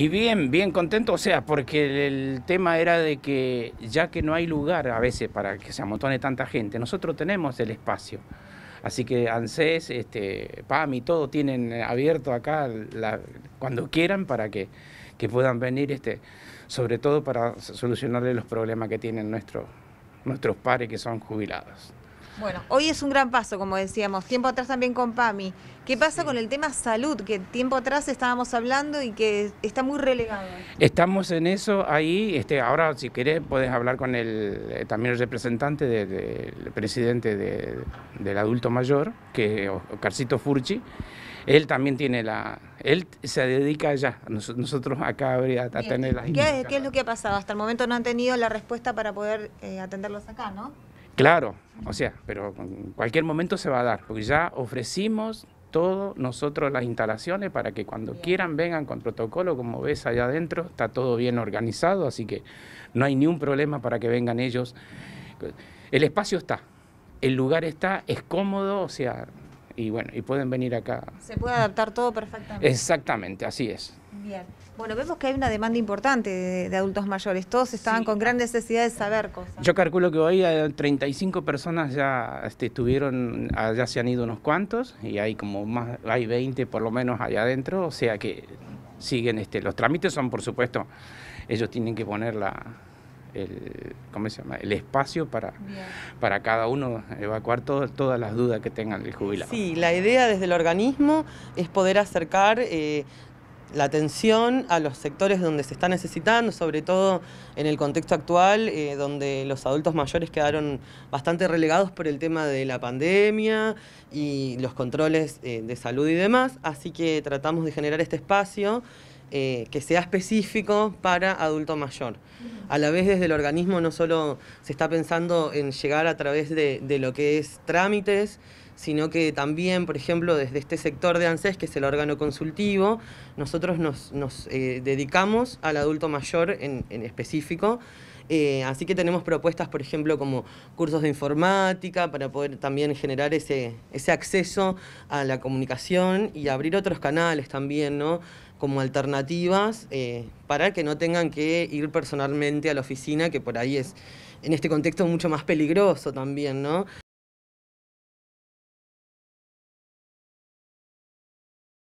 Y bien, bien contento, o sea, porque el tema era de que ya que no hay lugar a veces para que se amontone tanta gente, nosotros tenemos el espacio. Así que ANSES, este, PAM y todo tienen abierto acá cuando quieran para que, puedan venir, este, sobre todo para solucionarle los problemas que tienen nuestros pares que son jubilados. Bueno, hoy es un gran paso, como decíamos, tiempo atrás también con PAMI. ¿Qué pasa con el tema salud, que tiempo atrás estábamos hablando y que está muy relegado? Estamos en eso ahí, este, ahora si querés puedes hablar con el, eh, también el representante del presidente del adulto mayor, que Carcito Furchi. Él también tiene la... Él se dedica ya, nosotros acá habría a tener las... ¿Qué, ¿Qué es lo que ha pasado? Hasta el momento no han tenido la respuesta para poder eh, atenderlos acá, ¿no? Claro, o sea, pero en cualquier momento se va a dar, porque ya ofrecimos todo nosotros las instalaciones para que cuando quieran vengan con protocolo, como ves allá adentro, está todo bien organizado, así que no hay ni un problema para que vengan ellos. El espacio está, el lugar está, es cómodo, o sea, y bueno, y pueden venir acá. Se puede adaptar todo perfectamente. Exactamente, así es. Bueno, vemos que hay una demanda importante de, adultos mayores. Todos estaban con gran necesidad de saber cosas. Yo calculo que hoy 35 personas ya este, estuvieron, ah, ya se han ido unos cuantos y hay como más, hay 20 por lo menos allá adentro, o sea que siguen, este, los trámites son por supuesto, ellos tienen que poner la, el, el espacio para, para cada uno evacuar todas las dudas que tengan el jubilado. Sí, la idea desde el organismo es poder acercar eh, la atención a los sectores donde se está necesitando, sobre todo en el contexto actual, eh, donde los adultos mayores quedaron bastante relegados por el tema de la pandemia y los controles eh, de salud y demás. Así que tratamos de generar este espacio eh, que sea específico para adulto mayor. A la vez desde el organismo no solo se está pensando en llegar a través de, lo que es trámites, sino que también, por ejemplo, desde este sector de ANSES, que es el órgano consultivo, nosotros nos, eh, dedicamos al adulto mayor en, específico. Eh, así que tenemos propuestas, por ejemplo, como cursos de informática para poder también generar ese, ese acceso a la comunicación y abrir otros canales también, ¿no? como alternativas eh, para que no tengan que ir personalmente a la oficina, que por ahí es en este contexto mucho más peligroso también, ¿no?